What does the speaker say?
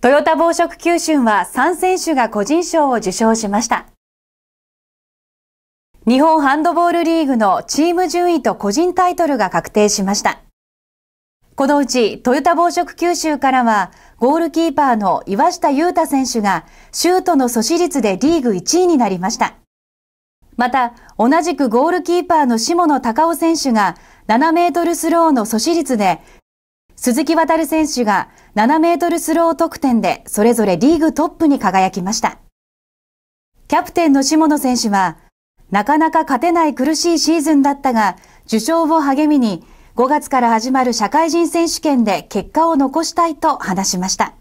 トヨタ防食九春は3選手が個人賞を受賞しました。日本ハンドボールリーグのチーム順位と個人タイトルが確定しました。このうち、トヨタ防食九州からは、ゴールキーパーの岩下優太選手が、シュートの阻止率でリーグ1位になりました。また、同じくゴールキーパーの下野隆夫選手が、7メートルスローの阻止率で、鈴木渉選手が7メートルスロー得点でそれぞれリーグトップに輝きました。キャプテンの下野選手は、なかなか勝てない苦しいシーズンだったが、受賞を励みに5月から始まる社会人選手権で結果を残したいと話しました。